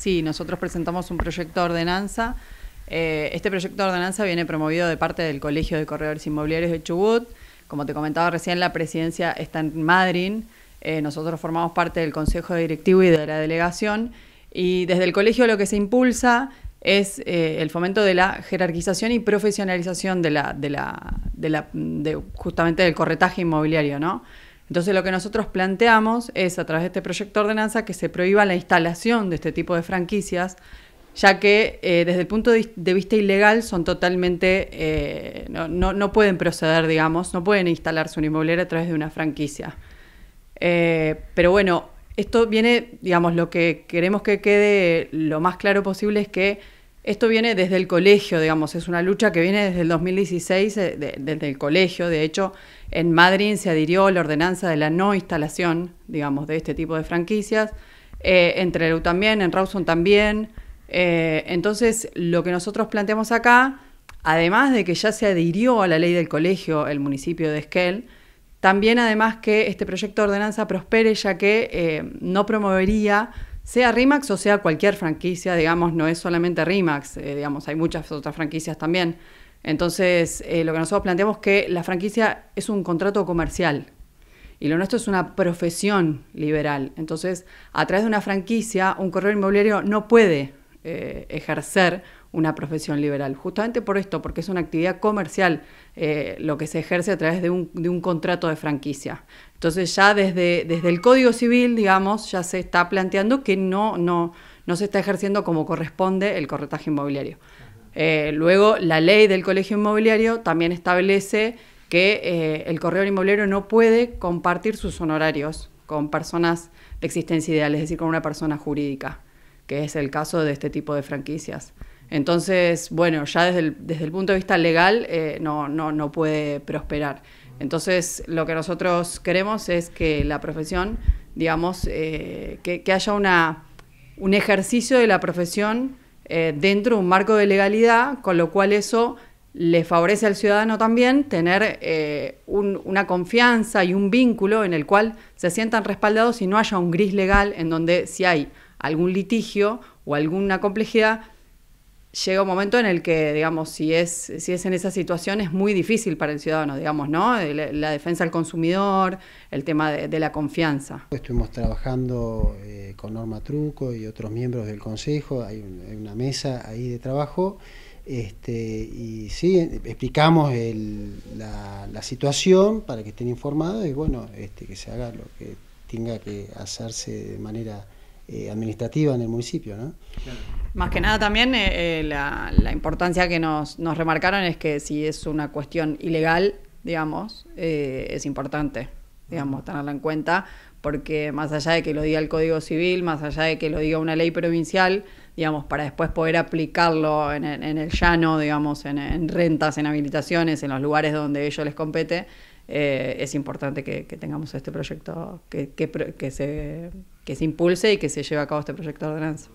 Sí, nosotros presentamos un proyecto de ordenanza. Eh, este proyecto de ordenanza viene promovido de parte del Colegio de Corredores Inmobiliarios de Chubut. Como te comentaba recién, la presidencia está en Madrid. Eh, nosotros formamos parte del Consejo Directivo y de la delegación. Y desde el colegio lo que se impulsa es eh, el fomento de la jerarquización y profesionalización de justamente del corretaje inmobiliario, ¿no? Entonces lo que nosotros planteamos es a través de este proyecto de ordenanza que se prohíba la instalación de este tipo de franquicias, ya que eh, desde el punto de vista ilegal son totalmente, eh, no, pueden proceder, digamos, no pueden instalarse un inmobiliario a través de una franquicia. Eh, pero bueno, esto viene, digamos, lo que queremos que quede lo más claro posible es que esto viene desde el colegio, digamos, es una lucha que viene desde el 2016, eh, desde el colegio. De hecho, en Madrid se adhirió la ordenanza de la no instalación, digamos, de este tipo de franquicias. Eh, en Trelew también, en Rawson también. Eh, entonces, lo que nosotros planteamos acá, además de que ya se adhirió a la ley del colegio el municipio de Esquel, también además que este proyecto de ordenanza prospere, ya que no promovería sea RIMAX o sea cualquier franquicia, digamos, no es solamente RIMAX, eh, digamos, hay muchas otras franquicias también. Entonces, eh, lo que nosotros planteamos es que la franquicia es un contrato comercial y lo nuestro es una profesión liberal. Entonces, a través de una franquicia, un corredor inmobiliario no puede eh, ejercer una profesión liberal. Justamente por esto, porque es una actividad comercial eh, lo que se ejerce a través de un, contrato de franquicia. Entonces ya desde, desde el Código Civil, digamos, ya se está planteando que no, no, se está ejerciendo como corresponde el corretaje inmobiliario. Eh, luego, la ley del colegio inmobiliario también establece que eh, el corredor inmobiliario no puede compartir sus honorarios con personas de existencia ideal, es decir, con una persona jurídica, que es el caso de este tipo de franquicias. Entonces, bueno, ya desde el, punto de vista legal eh, no, puede prosperar. Entonces, lo que nosotros queremos es que la profesión, digamos, eh, que, haya una, un ejercicio de la profesión eh, dentro de un marco de legalidad, con lo cual eso le favorece al ciudadano también tener una confianza y un vínculo en el cual se sientan respaldados y no haya un gris legal en donde si hay algún litigio o alguna complejidad, llega un momento en el que, digamos, si es, si es en esa situación es muy difícil para el ciudadano, digamos, ¿no? La, defensa al consumidor, el tema de, la confianza. Estuvimos trabajando eh, con Norma Truco y otros miembros del Consejo, hay, una mesa ahí de trabajo, este, y sí, explicamos la, la, situación para que estén informados y bueno, este, que se haga lo que tenga que hacerse de manera eh, administrativa en el municipio. ¿no? Más que nada también eh, eh, la, importancia que nos, remarcaron es que si es una cuestión ilegal, digamos, es importante, digamos, tenerla en cuenta, porque más allá de que lo diga el Código Civil, más allá de que lo diga una ley provincial, digamos, para después poder aplicarlo en, el llano, digamos, en, rentas, en habilitaciones, en los lugares donde ellos les compete, eh, es importante que, tengamos este proyecto, que, se, que se impulse y que se lleve a cabo este proyecto de ordenanza.